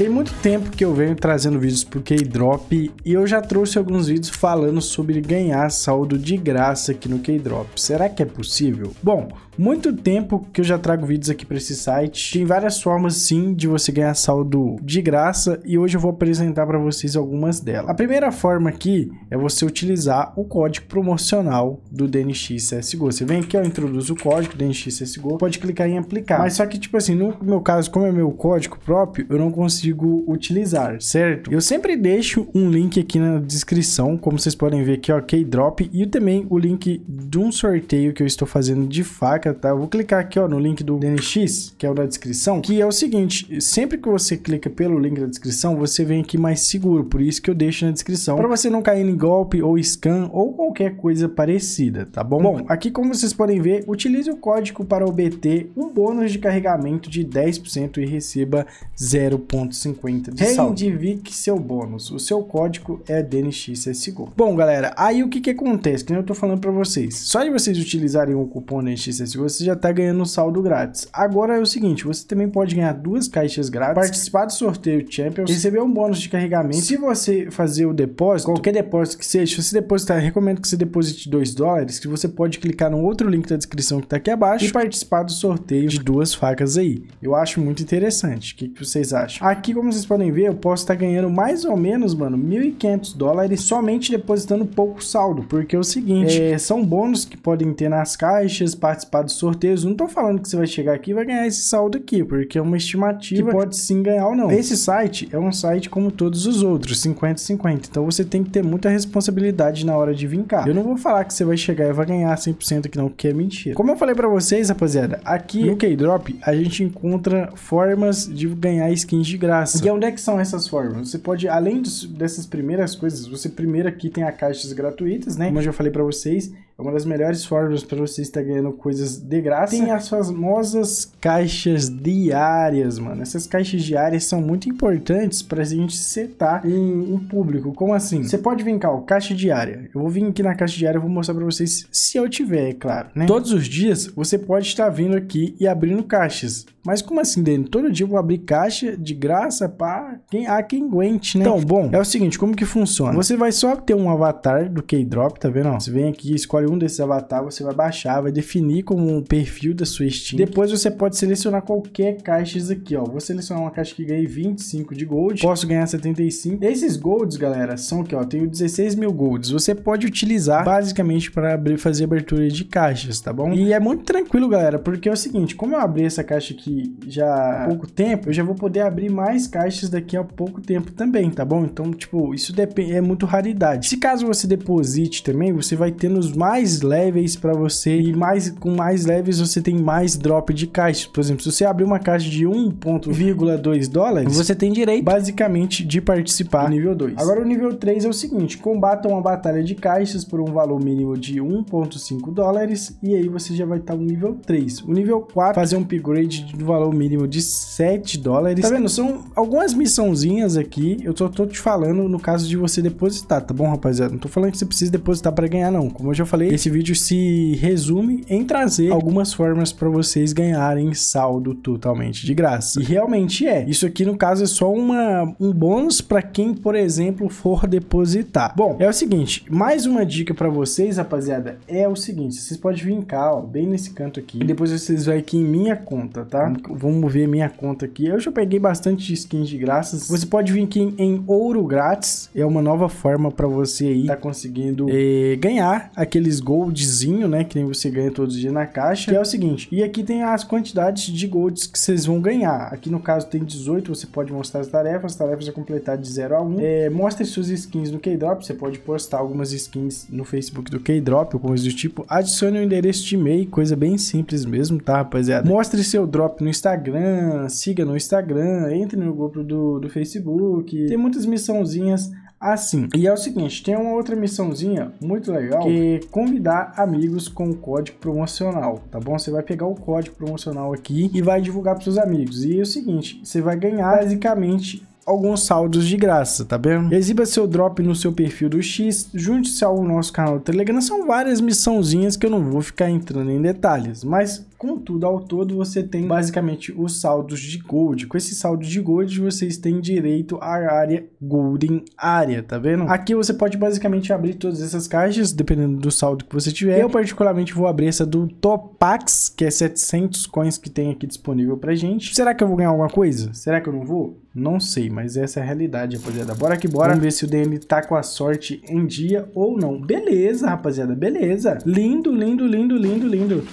Tem muito tempo que eu venho trazendo vídeos pro Keydrop e eu já trouxe alguns vídeos falando sobre ganhar saldo de graça aqui no Keydrop. Será que é possível? Bom, muito tempo que eu já trago vídeos aqui para esse site. Tem várias formas sim de você ganhar saldo de graça e hoje eu vou apresentar para vocês algumas delas. A primeira forma aqui é você utilizar o código promocional do DNX CSGO. Você vem aqui, ó, introduz o código DNX CSGO, pode clicar em aplicar. Mas só que tipo assim, no meu caso, como é meu código próprio, eu não consigo utilizar, certo? Eu sempre deixo um link aqui na descrição, como vocês podem ver aqui, ó, K-Drop e também o link de um sorteio que eu estou fazendo de faca dica, tá? Eu vou clicar aqui ó, no link do DNX, que é o da descrição, que é o seguinte, sempre que você clica pelo link da descrição, você vem aqui mais seguro, por isso que eu deixo na descrição, para você não cair em golpe ou scam ou qualquer coisa parecida, tá bom? Bom, aqui como vocês podem ver, utilize o código para obter um bônus de carregamento de 10% e receba 0.50 de saldo. Reivindique seu bônus, o seu código é DNX é Bom, galera, aí o que que acontece? Que eu tô falando para vocês, só de vocês utilizarem o cupom DNX é você já está ganhando um saldo grátis. Agora é o seguinte, você também pode ganhar duas caixas grátis, participar do sorteio Champions, receber um bônus de carregamento. Se você fazer o depósito, qualquer depósito que seja, se você depositar, recomendo que você deposite 2 dólares, que você pode clicar no outro link da descrição que está aqui abaixo e participar do sorteio de duas facas aí. Eu acho muito interessante. O que, que vocês acham? Aqui, como vocês podem ver, eu posso estar tá ganhando mais ou menos, mano, 1.500 dólares somente depositando pouco saldo, porque é o seguinte, é, são bônus que podem ter nas caixas, participar dos sorteios, não tô falando que você vai chegar aqui e vai ganhar esse saldo aqui, porque é uma estimativa que pode sim ganhar ou não. Esse site é um site como todos os outros, 50-50. Então você tem que ter muita responsabilidade na hora de vincar. Eu não vou falar que você vai chegar e vai ganhar 100% aqui não, porque é mentira. Como eu falei para vocês, rapaziada, aqui no K-Drop a gente encontra formas de ganhar skins de graça. E onde é que são essas formas? Você pode, além dessas primeiras coisas, você primeiro aqui tem a caixas gratuitas, né? Como eu já falei para vocês, é uma das melhores formas para você estar ganhando coisas de graça. Tem as famosas caixas diárias, mano. Essas caixas diárias são muito importantes para a gente setar em, em, público. Como assim? Você pode vir cá, ó, caixa diária. Eu vou vir aqui na caixa diária e vou mostrar para vocês se eu tiver, é claro, né? Todos os dias você pode estar vindo aqui e abrindo caixas. Mas como assim, Dani? Todo dia eu vou abrir caixa de graça para quem quem aguente, né? Então, bom, é o seguinte, como que funciona? Você vai só ter um avatar do Keydrop, tá vendo? Você vem aqui, escolhe um desses avatares, você vai baixar, vai definir como um perfil da sua Steam. Depois você pode selecionar qualquer caixa aqui, ó. Vou selecionar uma caixa que ganhei 25 de gold, posso ganhar 75. Esses golds, galera, são aqui, ó. Tenho 16 mil golds. Você pode utilizar basicamente para abrir, fazer abertura de caixas, tá bom? E é muito tranquilo, galera, porque é o seguinte, como eu abri essa caixa aqui já há pouco tempo, eu já vou poder abrir mais caixas daqui a pouco tempo também, tá bom? Então, tipo, isso depende, é muito raridade. Se caso você deposite também, você vai ter nos mais levels para você e mais com mais levels você tem mais drop de caixa. Por exemplo, se você abrir uma caixa de 1.2 dólares, você tem direito basicamente de participar do nível 2. Agora o nível 3 é o seguinte, combata uma batalha de caixas por um valor mínimo de 1.5 dólares e aí você já vai estar tá no nível 3. O nível 4 fazer um upgrade do valor mínimo de 7 dólares. Tá vendo? São algumas missãozinhas aqui. Eu só tô te falando no caso de você depositar, tá bom, rapaziada? Não tô falando que você precisa depositar para ganhar, não. Como eu já falei, esse vídeo se resume em trazer algumas formas para vocês ganharem saldo totalmente de graça. E realmente é. Isso aqui, no caso, é só uma, um bônus para quem, por exemplo, for depositar. Bom, é o seguinte. Mais uma dica para vocês, rapaziada, é o seguinte. Vocês podem vir cá, ó, bem nesse canto aqui. E depois vocês vão aqui em minha conta, tá? vamos ver minha conta aqui. Eu já peguei bastante skins de graças. Você pode vir aqui em, em ouro grátis, é uma nova forma para você aí tá conseguindo é, ganhar aqueles goldzinho, né, que nem você ganha todos os dias na caixa, que é o seguinte, e aqui tem as quantidades de golds que vocês vão ganhar. Aqui no caso tem 18, você pode mostrar as tarefas, as tarefas a é completar de 0 a 1. É, mostre suas skins no K-Drop, você pode postar algumas skins no Facebook do K-Drop ou coisas do tipo. Adicione o um endereço de e-mail, coisa bem simples mesmo, tá, rapaziada? Mostre seu drop no Instagram, siga no Instagram, entre no grupo do, do Facebook. Tem muitas missãozinhas assim. E é o seguinte, tem uma outra missãozinha muito legal, que é convidar amigos com código promocional, tá bom? Você vai pegar o código promocional aqui e vai divulgar para seus amigos. E é o seguinte, você vai ganhar basicamente alguns saldos de graça, tá vendo? Exiba seu drop no seu perfil do X, junte-se ao nosso canal do Telegram. São várias missãozinhas que eu não vou ficar entrando em detalhes, mas Contudo, ao todo, você tem basicamente os saldos de gold. Com esses saldos de gold, vocês têm direito à área golden área, tá vendo? Aqui você pode basicamente abrir todas essas caixas, dependendo do saldo que você tiver. Eu particularmente vou abrir essa do Topax, que é 700 coins que tem aqui disponível pra gente. Será que eu vou ganhar alguma coisa? Será que eu não vou? Não sei, mas essa é a realidade, rapaziada. Bora que bora. Vamos ver se o DM tá com a sorte em dia ou não. Beleza, rapaziada, beleza. Lindo, lindo, lindo, lindo, lindo.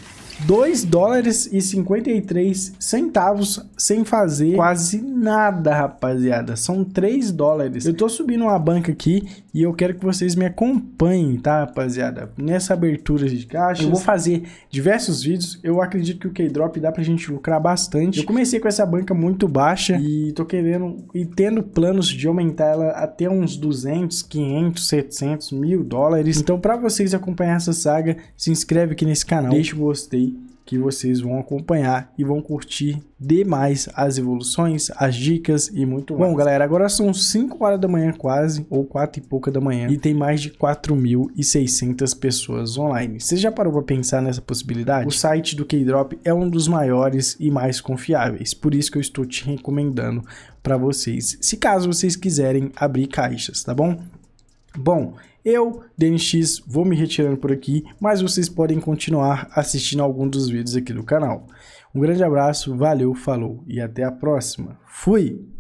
2 dólares e 53 centavos sem fazer quase nada, rapaziada. São 3 dólares. Eu tô subindo uma banca aqui e eu quero que vocês me acompanhem, tá, rapaziada? Nessa abertura de caixa, eu vou fazer diversos vídeos. Eu acredito que o K-Drop dá pra gente lucrar bastante. Eu comecei com essa banca muito baixa e tô querendo e tendo planos de aumentar ela até uns 200, 500, 700 mil dólares. Então, pra vocês acompanhar essa saga, se inscreve aqui nesse canal, deixa o gostei que vocês vão acompanhar e vão curtir demais as evoluções, as dicas e muito mais. Bom, galera, agora são 5 horas da manhã quase, ou 4 e pouca da manhã, e tem mais de 4.600 pessoas online. Você já parou para pensar nessa possibilidade? O site do K-Drop é um dos maiores e mais confiáveis, por isso que eu estou te recomendando para vocês, se caso vocês quiserem abrir caixas, tá bom? Bom, eu, DNX, vou me retirando por aqui, mas vocês podem continuar assistindo algum dos vídeos aqui do canal. Um grande abraço, valeu, falou e até a próxima. Fui!